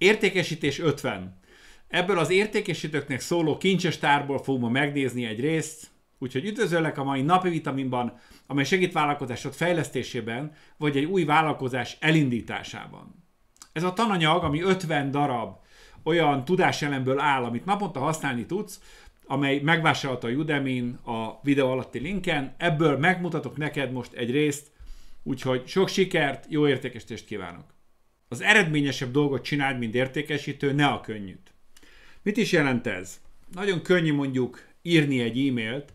Értékesítés 50. Ebből az értékesítőknek szóló kincses tárból fogom megnézni egy részt, úgyhogy üdvözöllek a mai napi vitaminban, amely segít vállalkozásod fejlesztésében, vagy egy új vállalkozás elindításában. Ez a tananyag, ami 50 darab olyan tudáselemből áll, amit naponta használni tudsz, amely megvásárolta a udemy a videó alatti linken. Ebből megmutatok neked most egy részt, úgyhogy sok sikert, jó értékesítést kívánok! Az eredményesebb dolgot csináld, mint értékesítő, ne a könnyűt. Mit is jelent ez? Nagyon könnyű mondjuk írni egy e-mailt,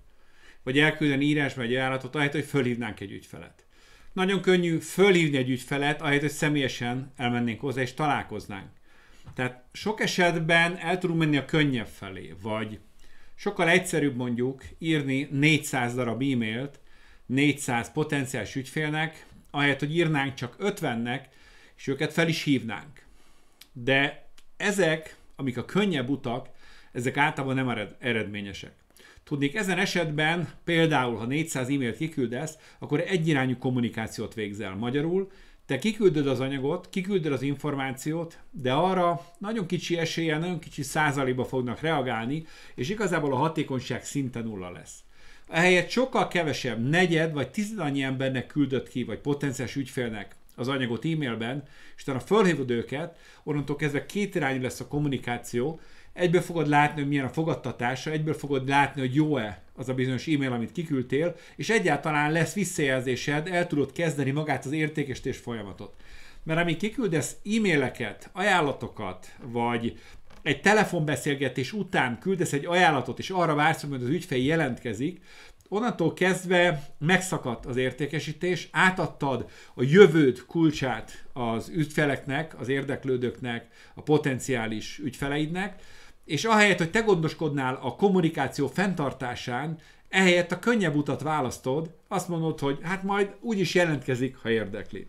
vagy elküldeni írásba egy ajánlatot, ahelyett, hogy fölhívnánk egy ügyfelet. Nagyon könnyű fölhívni egy ügyfelet, ahelyett, hogy személyesen elmennénk hozzá és találkoznánk. Tehát sok esetben el tudunk menni a könnyebb felé, vagy sokkal egyszerűbb mondjuk írni 400 darab e-mailt 400 potenciális ügyfélnek, ahelyett, hogy írnánk csak 50-nek, és őket fel is hívnánk. De ezek, amik a könnyebb utak, ezek általában nem eredményesek. Tudnék, ezen esetben például, ha 400 e-mailt kiküldesz, akkor egyirányú kommunikációt végzel magyarul, te kiküldöd az anyagot, kiküldöd az információt, de arra nagyon kicsi esélye, nagyon kicsi százaléba fognak reagálni, és igazából a hatékonyság szinte nulla lesz. Ehelyett sokkal kevesebb, negyed vagy tized embernek küldött ki, vagy potenciális ügyfélnek az anyagot e-mailben, és utána fölhívod őket, onnantól kezdve két irányú lesz a kommunikáció, egyből fogod látni, hogy milyen a fogadtatása, egyből fogod látni, hogy jó-e az a bizonyos e-mail, amit kiküldtél, és egyáltalán lesz visszajelzésed, el tudod kezdeni magát az értékesítés folyamatot. Mert amíg kiküldesz e-maileket, ajánlatokat, vagy egy telefonbeszélgetés után küldesz egy ajánlatot, és arra vársz, hogy az ügyfél jelentkezik, onnantól kezdve megszakadt az értékesítés, átadtad a jövőd kulcsát az ügyfeleknek, az érdeklődőknek, a potenciális ügyfeleidnek, és ahelyett, hogy te gondoskodnál a kommunikáció fenntartásán, ehelyett a könnyebb utat választod, azt mondod, hogy hát majd úgyis jelentkezik, ha érdekli.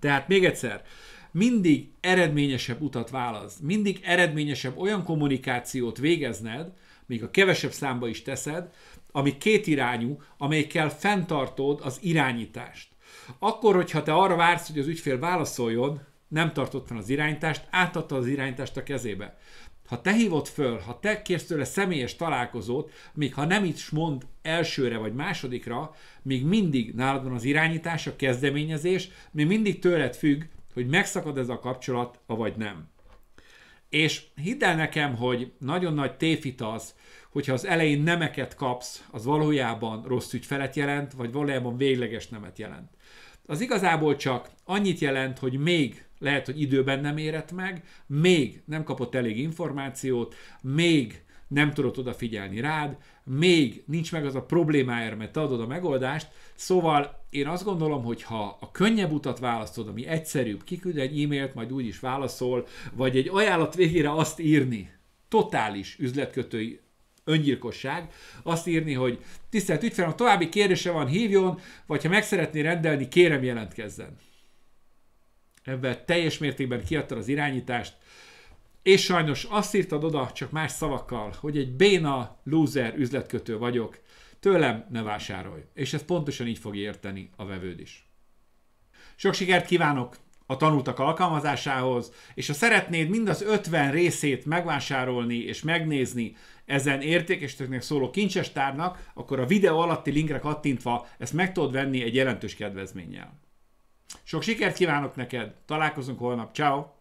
Tehát még egyszer, mindig eredményesebb utat válasz, mindig eredményesebb olyan kommunikációt végezned, még a kevesebb számba is teszed, ami kétirányú, amelyikkel fenntartod az irányítást. Akkor, hogyha te arra vársz, hogy az ügyfél válaszoljon, nem tartott fenn az irányítást, átadta az irányítást a kezébe. Ha te hívod föl, ha te kérsz tőle személyes találkozót, még ha nem is mond elsőre vagy másodikra, még mindig nálad van az irányítás, a kezdeményezés, még mindig tőled függ, hogy megszakad ez a kapcsolat, vagy nem. És hidd el nekem, hogy nagyon nagy téfit az, hogyha az elején nemeket kapsz, az valójában rossz ügyfelet jelent, vagy valójában végleges nemet jelent. Az igazából csak annyit jelent, hogy még lehet, hogy időben nem érett meg, még nem kapott elég információt, még nem tudott odafigyelni rád, még nincs meg az a problémája, mert te adod a megoldást, szóval én azt gondolom, hogy ha a könnyebb utat választod, ami egyszerűbb, kiküld egy e-mailt, majd úgy is válaszol, vagy egy ajánlat végére azt írni, totális üzletkötői öngyilkosság, azt írni, hogy tisztelt ügyfelem, további kérdése van, hívjon, vagy ha meg szeretné rendelni, kérem jelentkezzen. Ebben teljes mértékben kiadta az irányítást, és sajnos azt írtad oda, csak más szavakkal, hogy egy béna, loser üzletkötő vagyok, tőlem ne vásárolj. És ez pontosan így fog érteni a vevőd is. Sok sikert kívánok a tanultak alkalmazásához, és ha szeretnéd mind az 50 részét megvásárolni és megnézni ezen értékesítőknek szóló kincsestárnak, akkor a videó alatti linkre kattintva ezt meg tudod venni egy jelentős kedvezménnyel. Sok sikert kívánok neked, találkozunk holnap, ciao!